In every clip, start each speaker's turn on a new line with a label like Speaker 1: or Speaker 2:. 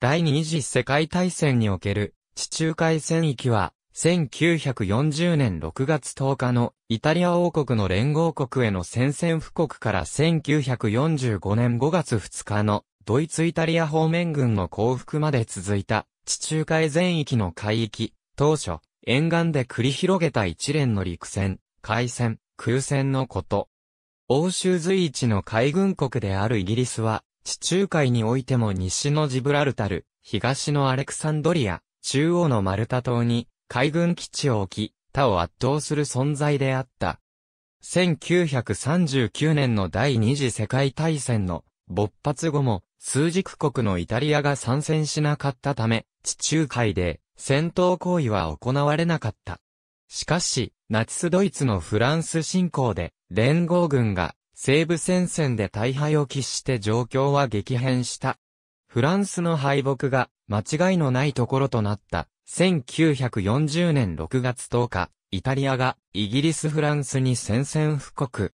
Speaker 1: 第二次世界大戦における地中海戦域は、1940年6月10日のイタリア王国の連合国への宣戦布告から1945年5月2日のドイツイタリア方面軍の降伏まで続いた地中海全域の海域、当初、沿岸で繰り広げた一連の陸戦、海戦、空戦のこと。欧州随一の海軍国であるイギリスは、地中海においても西のジブラルタル、東のアレクサンドリア、中央のマルタ島に海軍基地を置き、他を圧倒する存在であった。1939年の第二次世界大戦の勃発後も、数軸国のイタリアが参戦しなかったため、地中海で戦闘行為は行われなかった。しかし、ナチスドイツのフランス侵攻で、連合軍が西部戦線で大敗を喫して状況は激変した。フランスの敗北が間違いのないところとなった。1940年6月10日、イタリアがイギリス・フランスに宣戦布告。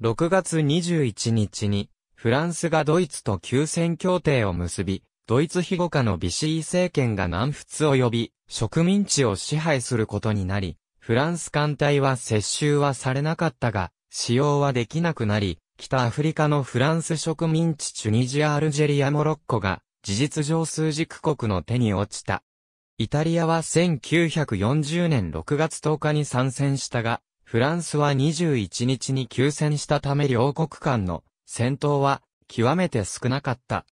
Speaker 1: 6月21日に、フランスがドイツと休戦協定を結び、ドイツ庇護下のビシー政権が南仏を呼び、植民地を支配することになり、フランス艦隊は接収はされなかったが、使用はできなくなり、北アフリカのフランス植民地チュニジア・アルジェリア・モロッコが、事実上数軸国の手に落ちた。イタリアは1940年6月10日に参戦したが、フランスは21日に休戦したため両国間の戦闘は極めて少なかった。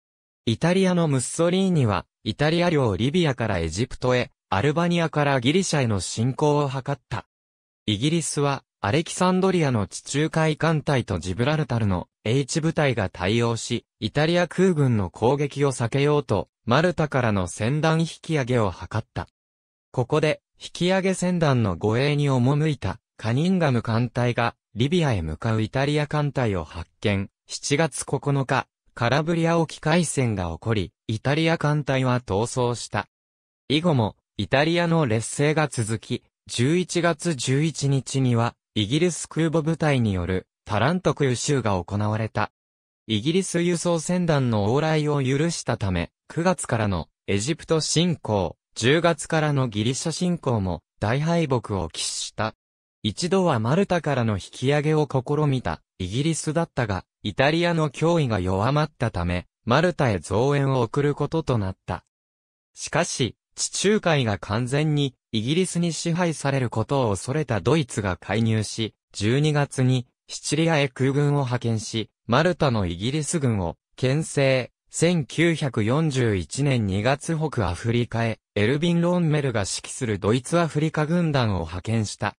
Speaker 1: イタリアのムッソリーニは、イタリア領リビアからエジプトへ、アルバニアからギリシャへの侵攻を図った。イギリスは、アレキサンドリアの地中海艦隊とジブラルタルの H 部隊が対応し、イタリア空軍の攻撃を避けようと、マルタからの船団引き上げを図った。ここで、引き上げ船団の護衛に赴いた、カニンガム艦隊が、リビアへ向かうイタリア艦隊を発見。7月9日、カラブリア沖海戦が起こり、イタリア艦隊は逃走した。以後も、イタリアの劣勢が続き、11月11日には、イギリス空母部隊によるタラント空襲が行われた。イギリス輸送船団の往来を許したため、9月からのエジプト侵攻、10月からのギリシャ侵攻も大敗北を喫した。一度はマルタからの引き上げを試みたイギリスだったが、イタリアの脅威が弱まったため、マルタへ増援を送ることとなった。しかし、地中海が完全にイギリスに支配されることを恐れたドイツが介入し、12月にシチリアへ空軍を派遣し、マルタのイギリス軍を牽制。1941年2月北アフリカへ、エルビン・ロンメルが指揮するドイツアフリカ軍団を派遣した。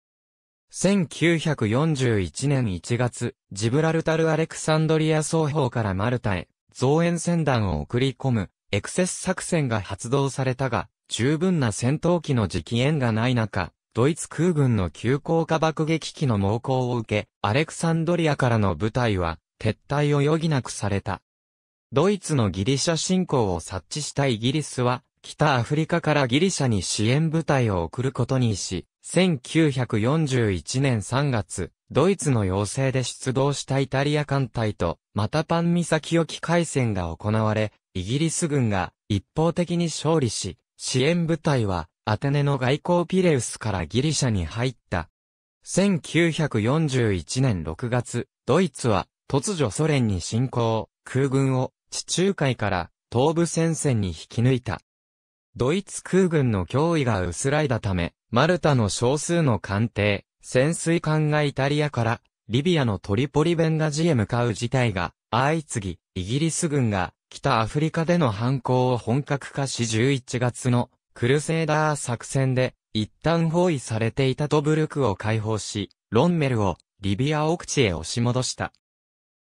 Speaker 1: 1941年1月、ジブラルタル・アレクサンドリア双方からマルタへ、増援船団を送り込む、エクセス作戦が発動されたが、十分な戦闘機の直演がない中、ドイツ空軍の急降下爆撃機の猛攻を受け、アレクサンドリアからの部隊は撤退を余儀なくされた。ドイツのギリシャ侵攻を察知したイギリスは、北アフリカからギリシャに支援部隊を送ることにし、1941年3月、ドイツの要請で出動したイタリア艦隊と、マタパン岬沖海戦が行われ、イギリス軍が一方的に勝利し、支援部隊は、アテネの外交ピレウスからギリシャに入った。1941年6月、ドイツは、突如ソ連に侵攻、空軍を、地中海から、東部戦線に引き抜いた。ドイツ空軍の脅威が薄らいだため、マルタの少数の艦艇、潜水艦がイタリアから、リビアのトリポリベンガジへ向かう事態が、相次ぎ、イギリス軍が、北アフリカでの反抗を本格化し11月のクルセーダー作戦で一旦包囲されていたトブルクを解放し、ロンメルをリビア奥地へ押し戻した。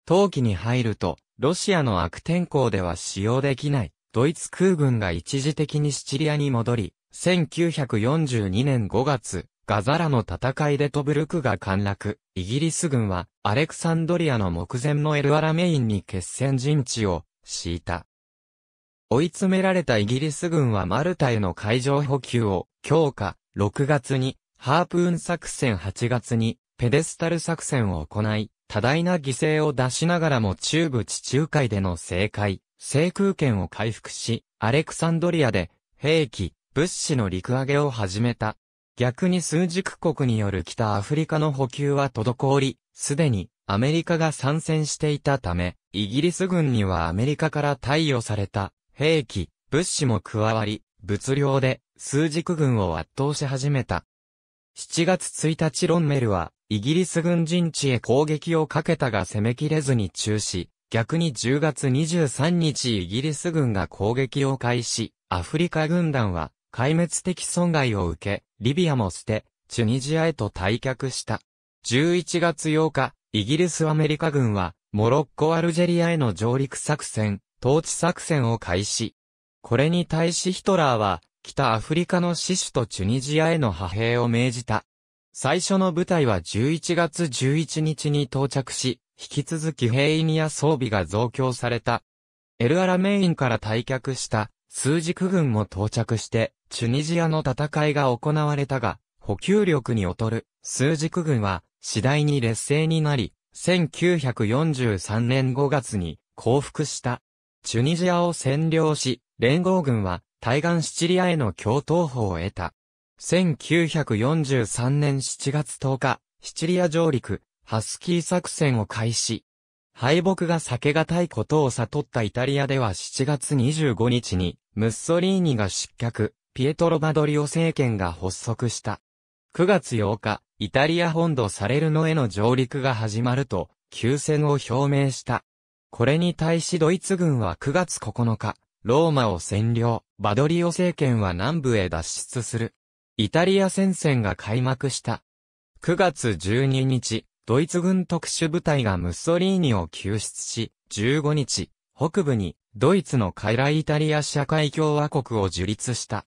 Speaker 1: 冬季に入ると、ロシアの悪天候では使用できない、ドイツ空軍が一時的にシチリアに戻り、1942年5月、ガザラの戦いでトブルクが陥落、イギリス軍は、アレクサンドリアの目前のエルアラメインに決戦陣地を敷いた。追い詰められたイギリス軍はマルタへの海上補給を強化、6月に、ハープーン作戦8月に、ペデスタル作戦を行い、多大な犠牲を出しながらも中部地中海での正解、制空権を回復し、アレクサンドリアで、兵器、物資の陸揚げを始めた。逆に数軸国による北アフリカの補給は滞り、すでにアメリカが参戦していたため、イギリス軍にはアメリカから貸与された兵器、物資も加わり、物量で数軸軍を圧倒し始めた。7月1日ロンメルはイギリス軍陣地へ攻撃をかけたが攻めきれずに中止。逆に10月23日イギリス軍が攻撃を開始、アフリカ軍団は壊滅的損害を受け、リビアも捨て、チュニジアへと退却した。11月8日、イギリスアメリカ軍はモロッコ・アルジェリアへの上陸作戦、統治作戦を開始。これに対しヒトラーは、北アフリカの死守とチュニジアへの派兵を命じた。最初の部隊は11月11日に到着し、引き続き兵員や装備が増強された。エルアラメインから退却した数軸軍も到着して、チュニジアの戦いが行われたが、補給力に劣る数軸軍は次第に劣勢になり、1943年5月に降伏した。チュニジアを占領し、連合軍は対岸シチリアへの共闘法を得た。1943年7月10日、シチリア上陸、ハスキー作戦を開始。敗北が避けがたいことを悟ったイタリアでは7月25日に、ムッソリーニが失脚、ピエトロバドリオ政権が発足した。9月8日、イタリア本土サレルノへの上陸が始まると、休戦を表明した。これに対しドイツ軍は9月9日、ローマを占領、バドリオ政権は南部へ脱出する。イタリア戦線が開幕した。9月12日、ドイツ軍特殊部隊がムッソリーニを救出し、15日、北部に、ドイツの傀儡イタリア社会共和国を樹立した。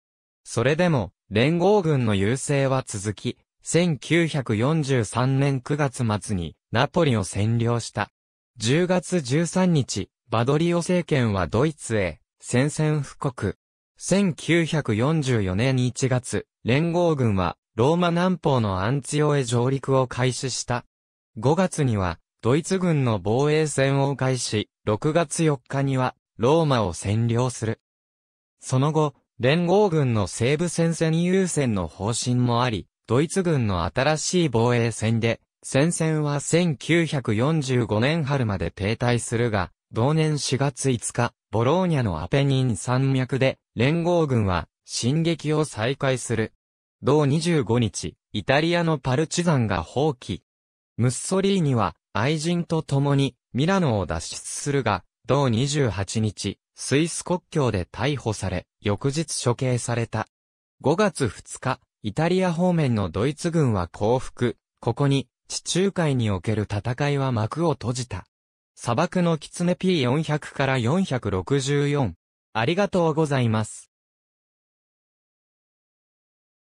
Speaker 1: それでも、連合軍の優勢は続き、1943年9月末にナポリを占領した。10月13日、バドリオ政権はドイツへ宣戦布告。1944年1月、連合軍はローマ南方のアンツヨオへ上陸を開始した。5月にはドイツ軍の防衛戦を開始、6月4日にはローマを占領する。その後、連合軍の西部戦線優先の方針もあり、ドイツ軍の新しい防衛戦で、戦線は1945年春まで停滞するが、同年4月5日、ボローニャのアペニン山脈で、連合軍は、進撃を再開する。同25日、イタリアのパルチザンが放棄。ムッソリーニは、愛人と共に、ミラノを脱出するが、同28日、スイス国境で逮捕され、翌日処刑された。5月2日、イタリア方面のドイツ軍は降伏。ここに、地中海における戦いは幕を閉じた。砂漠の狐 P400 から464。ありがとうございます。